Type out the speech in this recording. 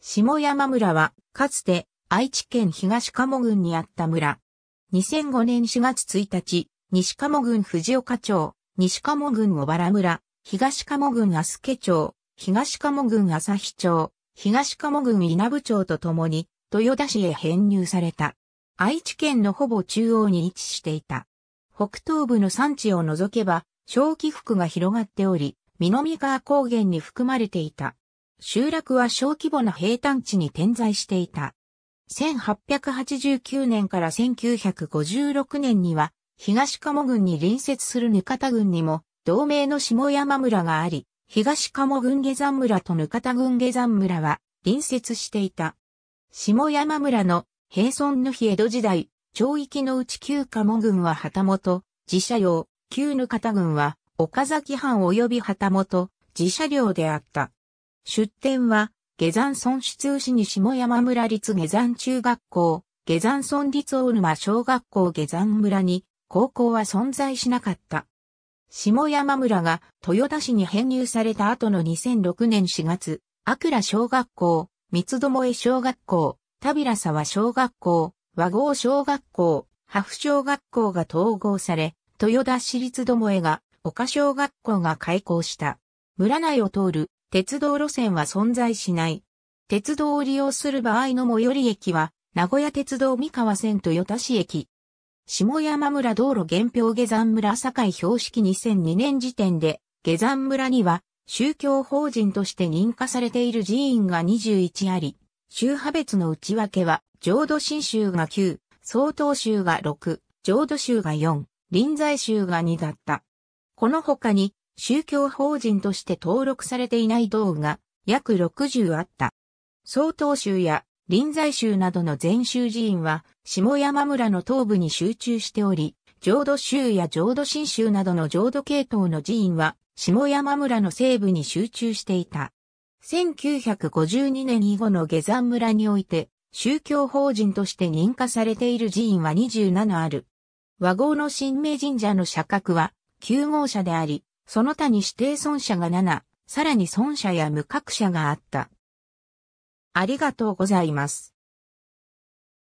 下山村は、かつて、愛知県東鴨郡にあった村。2005年4月1日、西鴨郡藤岡町、西鴨郡小原村、東鴨郡阿助町、東鴨郡日町、東鴨郡稲部町とともに、豊田市へ編入された。愛知県のほぼ中央に位置していた。北東部の山地を除けば、小起伏が広がっており、南川高原に含まれていた。集落は小規模な平坦地に点在していた。1889年から1956年には、東鴨郡に隣接するかた郡にも、同名の下山村があり、東鴨郡下山村とかた郡下山村は隣接していた。下山村の平村の日江戸時代、町域のうち旧鴨郡は旗本、自社用、旧かた郡は岡崎藩及び旗本、自社領であった。出典は、下山村市通市に下山村立下山中学校、下山村立大沼小学校下山村に、高校は存在しなかった。下山村が豊田市に編入された後の2006年4月、阿倉小学校、三つどもえ小学校、田平沢小学校、和合小学校、破布小学校が統合され、豊田市立どもえが、岡小学校が開校した。村内を通る鉄道路線は存在しない。鉄道を利用する場合の最寄り駅は、名古屋鉄道三河線豊田市駅。下山村道路原表下山村堺標識2002年時点で、下山村には宗教法人として認可されている寺院が21あり、宗派別の内訳は、浄土真宗が9、曹洞宗が6、浄土宗が4、臨済宗が2だった。この他に、宗教法人として登録されていない道が約60あった。曹洞宗や臨済宗などの禅宗寺院は下山村の東部に集中しており、浄土宗や浄土真宗などの浄土系統の寺院は下山村の西部に集中していた。1952年以後の下山村において宗教法人として認可されている寺院は27ある。和合の神明神社の社格は9号車であり、その他に指定損者が7、さらに損者や無格者があった。ありがとうございます。